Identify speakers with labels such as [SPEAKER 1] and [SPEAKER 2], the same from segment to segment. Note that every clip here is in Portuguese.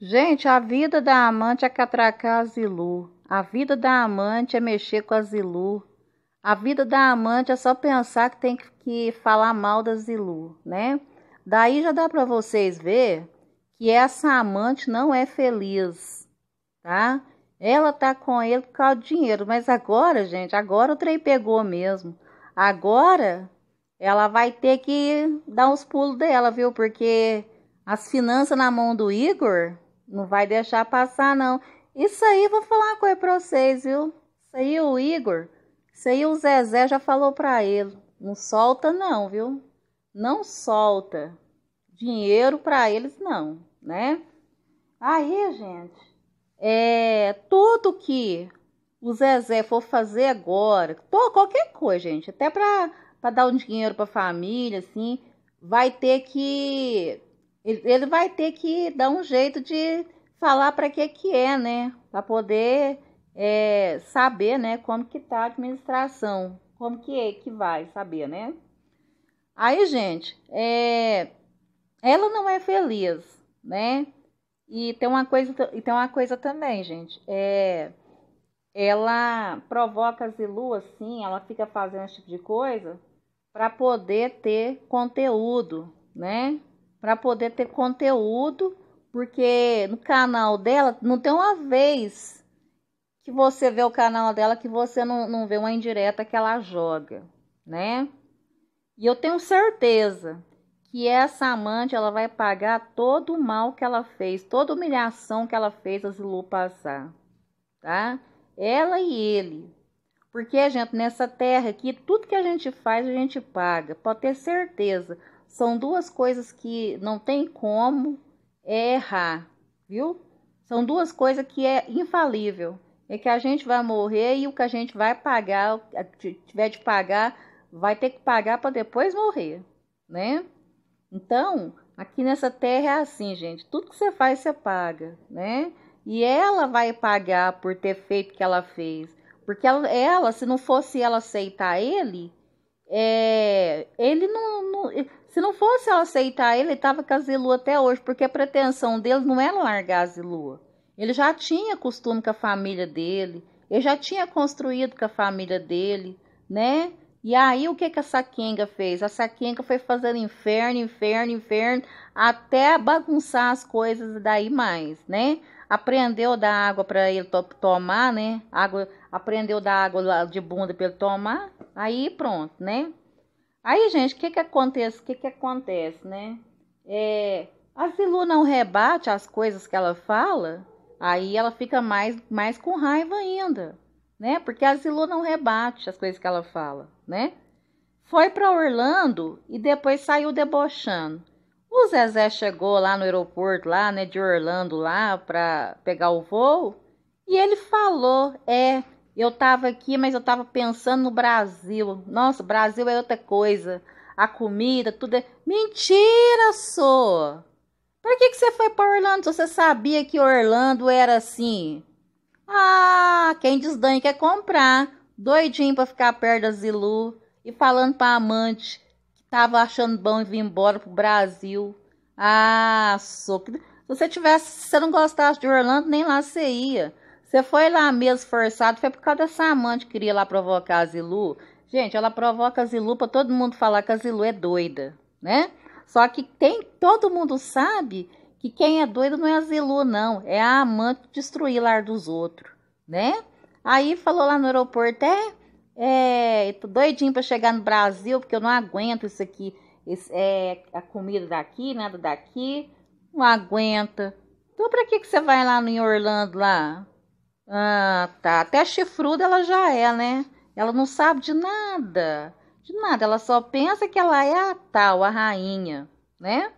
[SPEAKER 1] Gente, a vida da amante é catracar a Zilu. A vida da amante é mexer com a Zilu. A vida da amante é só pensar que tem que falar mal da Zilu, né? Daí já dá para vocês ver que essa amante não é feliz, tá? Ela tá com ele por causa do dinheiro, mas agora, gente, agora o trem pegou mesmo. Agora ela vai ter que dar uns pulos dela, viu? Porque as finanças na mão do Igor não vai deixar passar, não. Isso aí, vou falar uma coisa pra vocês, viu? Isso aí o Igor, isso aí o Zezé já falou pra ele. Não solta, não, viu? Não solta. Dinheiro pra eles, não, né? Aí, gente, é tudo que o Zezé for fazer agora, qualquer coisa, gente, até pra, pra dar um dinheiro pra família, assim, vai ter que ele, ele vai ter que dar um jeito de falar para que que é, né? Para poder é, saber, né, como que tá a administração, como que é que vai saber, né? Aí, gente, é, ela não é feliz, né? E tem uma coisa, e tem uma coisa também, gente. É, ela provoca Zilu assim, ela fica fazendo esse tipo de coisa para poder ter conteúdo, né? para poder ter conteúdo, porque no canal dela não tem uma vez que você vê o canal dela que você não, não vê uma indireta que ela joga, né? E eu tenho certeza que essa amante ela vai pagar todo o mal que ela fez, toda a humilhação que ela fez a Zilu passar, tá? Ela e ele. Porque, gente, nessa terra aqui, tudo que a gente faz, a gente paga. Pode ter certeza. São duas coisas que não tem como errar, viu? São duas coisas que é infalível. É que a gente vai morrer e o que a gente vai pagar, tiver de pagar, vai ter que pagar para depois morrer, né? Então, aqui nessa terra é assim, gente. Tudo que você faz, você paga, né? E ela vai pagar por ter feito o que ela fez. Porque ela, ela se não fosse ela aceitar ele, é, ele não, não, Se não fosse eu aceitar ele, tava estava com a Zilu até hoje, porque a pretensão dele não era largar a Zilu. Ele já tinha costume com a família dele, ele já tinha construído com a família dele, né? E aí o que que a Saquenga fez? A Saquenga foi fazendo inferno, inferno, inferno, até bagunçar as coisas daí mais, né? Aprendeu da água para ele to tomar, né? Água, aprendeu da água de bunda para ele tomar. Aí pronto, né? Aí, gente, o que que acontece? O que que acontece, né? É, a Zilu não rebate as coisas que ela fala, aí ela fica mais mais com raiva ainda né? Porque a Zilu não rebate as coisas que ela fala, né? Foi para Orlando e depois saiu debochando. O Zezé chegou lá no aeroporto, lá, né, de Orlando, lá, para pegar o voo, e ele falou: É, eu tava aqui, mas eu tava pensando no Brasil. Nossa, Brasil é outra coisa. A comida, tudo é. Mentira, sou! Por que, que você foi para Orlando se você sabia que Orlando era assim? Ah, quem desdanha quer comprar. Doidinho pra ficar perto da Zilu. E falando pra amante que tava achando bom e vir embora pro Brasil. Ah, soco. Se você tivesse, se você não gostasse de Orlando, nem lá você ia. Você foi lá mesmo forçado, foi por causa dessa amante que queria lá provocar a Zilu. Gente, ela provoca a Zilu pra todo mundo falar que a Zilu é doida, né? Só que tem, todo mundo sabe que quem é doido não é a Zilu, não, é a amante destruir lar dos outros, né? Aí falou lá no aeroporto, é, é, tô doidinho para chegar no Brasil, porque eu não aguento isso aqui, esse, é, a comida daqui, nada daqui, não aguenta. Então para que que você vai lá no Orlando lá? Ah, tá, até a chifruda ela já é, né? Ela não sabe de nada, de nada, ela só pensa que ela é a tal, a rainha, né?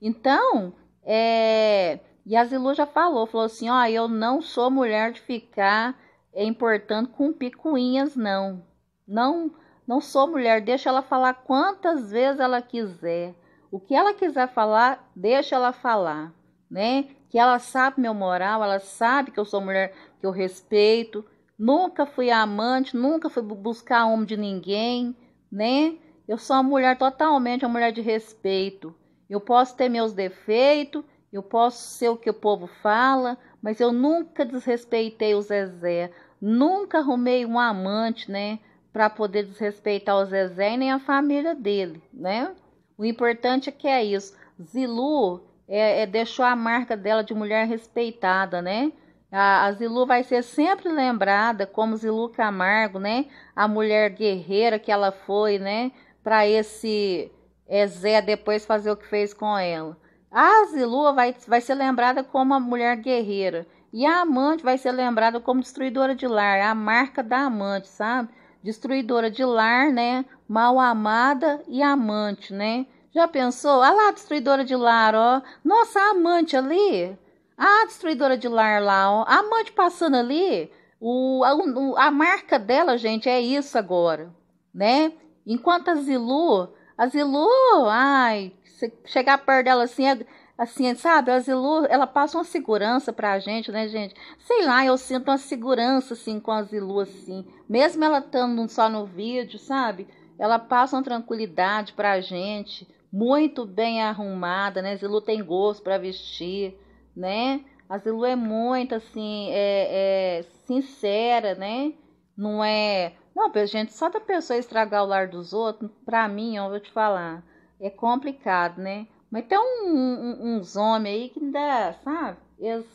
[SPEAKER 1] Então, é, e a Zilu já falou, falou assim, ó, eu não sou mulher de ficar importando com picuinhas, não. Não, não sou mulher, deixa ela falar quantas vezes ela quiser. O que ela quiser falar, deixa ela falar, né? Que ela sabe meu moral, ela sabe que eu sou mulher que eu respeito. Nunca fui amante, nunca fui buscar homem de ninguém, né? Eu sou uma mulher totalmente uma mulher de respeito. Eu posso ter meus defeitos, eu posso ser o que o povo fala, mas eu nunca desrespeitei o Zezé, nunca arrumei um amante, né, para poder desrespeitar o Zezé e nem a família dele, né? O importante é que é isso. Zilu é, é, deixou a marca dela de mulher respeitada, né? A, a Zilu vai ser sempre lembrada como Zilu Camargo, né? A mulher guerreira que ela foi, né? Para esse é Zé depois fazer o que fez com ela. A Zilua vai, vai ser lembrada como uma mulher guerreira. E a amante vai ser lembrada como destruidora de lar, a marca da amante, sabe? Destruidora de lar, né? Mal amada e amante, né? Já pensou? Ah lá, destruidora de lar, ó. Nossa, a amante ali. Ah, destruidora de lar lá, ó. A amante passando ali. O, a, a marca dela, gente, é isso agora, né? Enquanto a Zilu a Zilu, ai, chegar perto dela assim, é, assim, sabe? A Zilu, ela passa uma segurança pra gente, né, gente? Sei lá, eu sinto uma segurança, assim, com a Zilu assim. Mesmo ela estando só no vídeo, sabe? Ela passa uma tranquilidade pra gente, muito bem arrumada, né? A Zilu tem gosto para vestir, né? A Zilu é muito, assim, é, é sincera, né? Não é não, gente, só da pessoa estragar o lar dos outros, pra mim, ó, vou te falar, é complicado, né? Mas tem um, um, uns homens aí que ainda, sabe? Eles,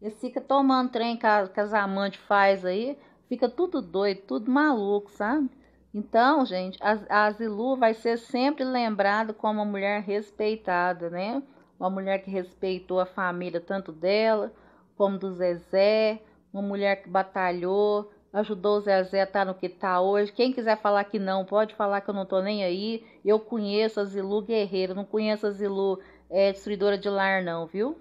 [SPEAKER 1] eles ficam tomando trem que, a, que as amantes faz aí, fica tudo doido, tudo maluco, sabe? Então, gente, a, a Zilu vai ser sempre lembrada como uma mulher respeitada, né? Uma mulher que respeitou a família tanto dela como do Zezé, uma mulher que batalhou, ajudou o Zezé a tá no que tá hoje. Quem quiser falar que não, pode falar que eu não tô nem aí. Eu conheço a Zilu Guerreiro, não conheço a Zilu é, destruidora de lar, não, viu?